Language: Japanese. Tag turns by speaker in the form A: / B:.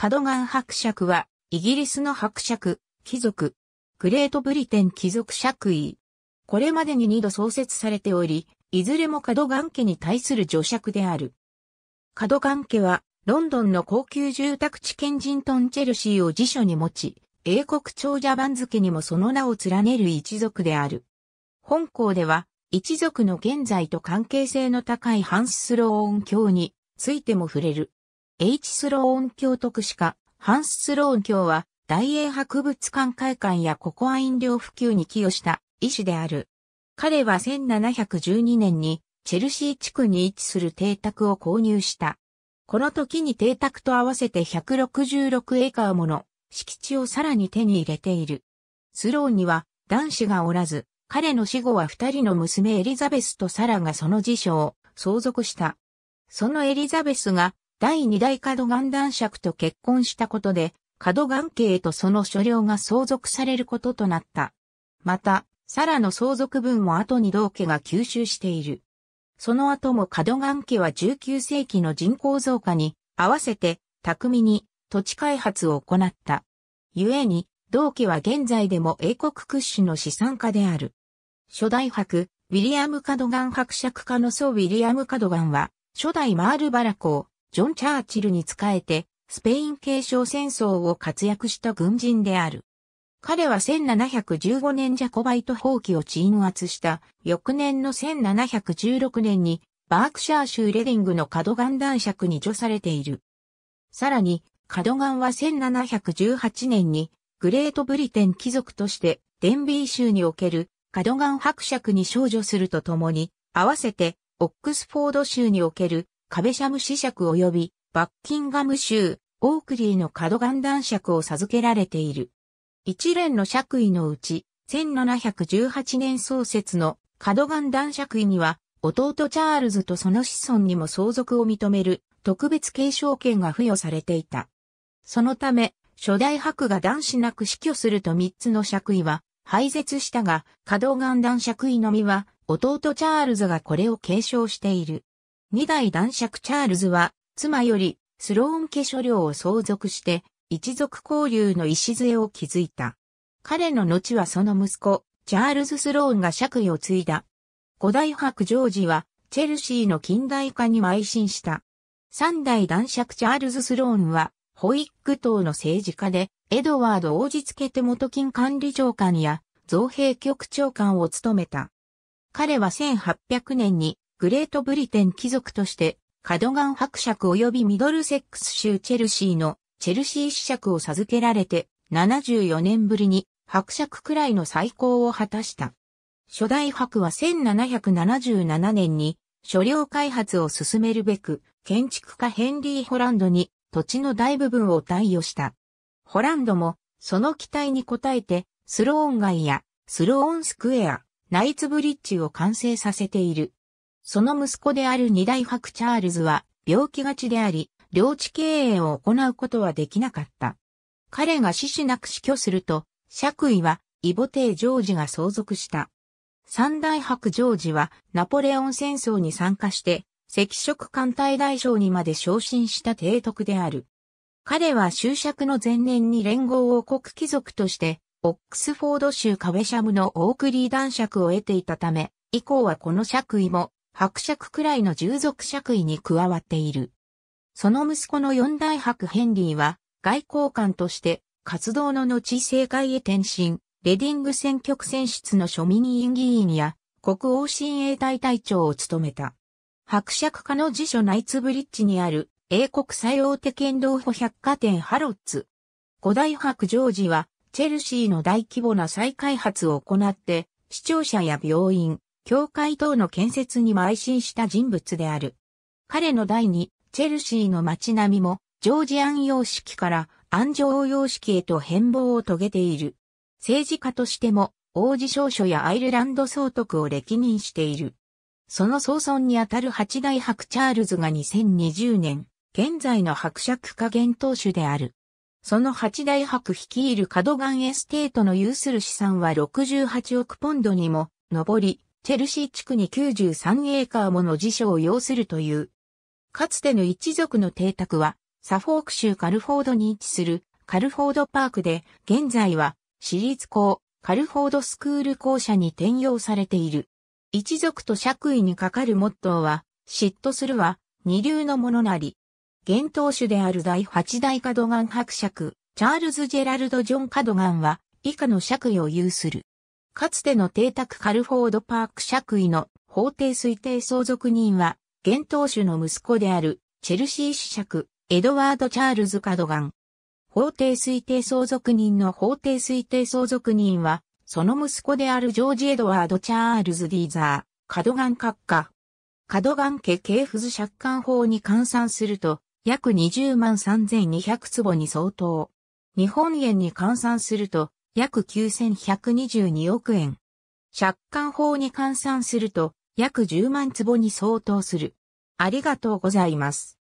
A: カドガン伯爵は、イギリスの伯爵、貴族、グレートブリテン貴族爵位。これまでに2度創設されており、いずれもカドガン家に対する助爵である。カドガン家は、ロンドンの高級住宅地ケンジントン・チェルシーを辞書に持ち、英国長者番付にもその名を連ねる一族である。本校では、一族の現在と関係性の高いハンス・スローン教についても触れる。H スローン教特使家、ハンススローン教は、大英博物館会館やココア飲料普及に寄与した医師である。彼は1712年に、チェルシー地区に位置する邸宅を購入した。この時に邸宅と合わせて166エーカーもの敷地をさらに手に入れている。スローンには男子がおらず、彼の死後は二人の娘エリザベスとサラがその辞書を相続した。そのエリザベスが第二代ガ岩男爵と結婚したことで、ガ岩家とその所領が相続されることとなった。また、サラの相続分も後に同家が吸収している。その後もガ岩家は19世紀の人口増加に合わせて巧みに土地開発を行った。故に、同家は現在でも英国屈指の資産家である。初代伯、ウィリアム・カドガン伯爵家の祖ウィリアム・カドガンは、初代マールバラ公、ジョン・チャーチルに仕えて、スペイン継承戦争を活躍した軍人である。彼は1715年ジャコバイト放棄を鎮圧した翌年の1716年にバークシャー州レディングのカドガン男爵に除されている。さらに、カドガンは1718年にグレートブリテン貴族としてデンビー州におけるカドガン伯爵に少女するとともに、合わせてオックスフォード州における壁シャム子爵及びバッキンガム州、オークリーのカドガン男爵を授けられている。一連の爵位のうち、1718年創設のカドガン男爵位には、弟チャールズとその子孫にも相続を認める特別継承権が付与されていた。そのため、初代伯が男子なく死去すると3つの爵位は廃絶したが、カドガン男爵位のみは、弟チャールズがこれを継承している。二代男爵チャールズは、妻よりスローン家所領を相続して、一族交流の礎を築いた。彼の後はその息子、チャールズ・スローンが爵位を継いだ。五代伯ジョージは、チェルシーの近代化に邁進した。三代男爵チャールズ・スローンは、ホイック党の政治家で、エドワード王子付手元金管理長官や、造幣局長官を務めた。彼は1800年にグレートブリテン貴族として、カドガン伯爵及びミドルセックス州チェルシーのチェルシー子爵を授けられて、74年ぶりに伯爵くらいの再興を果たした。初代伯は1777年に、所領開発を進めるべく、建築家ヘンリー・ホランドに土地の大部分を貸与した。ホランドも、その期待に応えて、スローン街や、スローンスクエア、ナイツブリッジを完成させている。その息子である二代伯チャールズは病気がちであり、領地経営を行うことはできなかった。彼が死死なく死去すると、爵位はイボテイ・ジョージが相続した。三大伯ジョージはナポレオン戦争に参加して、赤色艦隊大将にまで昇進した提督である。彼は終爵の前年に連合王国貴族として、オックスフォード州カベシャムのオークリー男爵を得ていたため、以降はこの爵位も伯爵くらいの従属爵位に加わっている。その息子の四大伯ヘンリーは、外交官として、活動の後政界へ転身、レディング選挙区選出の庶民委員議員や、国王親衛隊隊長を務めた。伯爵家の辞書ナイツブリッジにある、英国最大手剣道補百貨店ハロッツ。五大伯ジョージは、チェルシーの大規模な再開発を行って、視聴者や病院、教会等の建設に邁進した人物である。彼の第二、チェルシーの街並みも、ジョージアン様式からアンジョー様式へと変貌を遂げている。政治家としても、王子少書やアイルランド総督を歴任している。その総尊にあたる八大伯チャールズが2020年、現在の伯爵家元当主である。その八大伯率いるカドガンエステートの有する資産は68億ポンドにも上り、チェルシー地区に93エーカーもの辞書を要するという。かつての一族の邸宅は、サフォーク州カルフォードに位置するカルフォードパークで、現在は私立校、カルフォードスクール校舎に転用されている。一族と爵位にかかるモットーは、嫉妬するは二流のものなり。現当主である第八代カドガン伯爵、チャールズ・ジェラルド・ジョン・カドガンは、以下の爵位を有する。かつての邸宅カルフォードパーク爵位の法定推定相続人は、現当主の息子である、チェルシー子爵、エドワード・チャールズ・カドガン。法定推定相続人の法定推定相続人は、その息子であるジョージ・エドワード・チャールズ・ディーザー、カドガン閣下。カドガン家系付図借款法に換算すると、約20万3200坪に相当。日本円に換算すると、約9122億円。借款法に換算すると、約10万坪に相当する。ありがとうございます。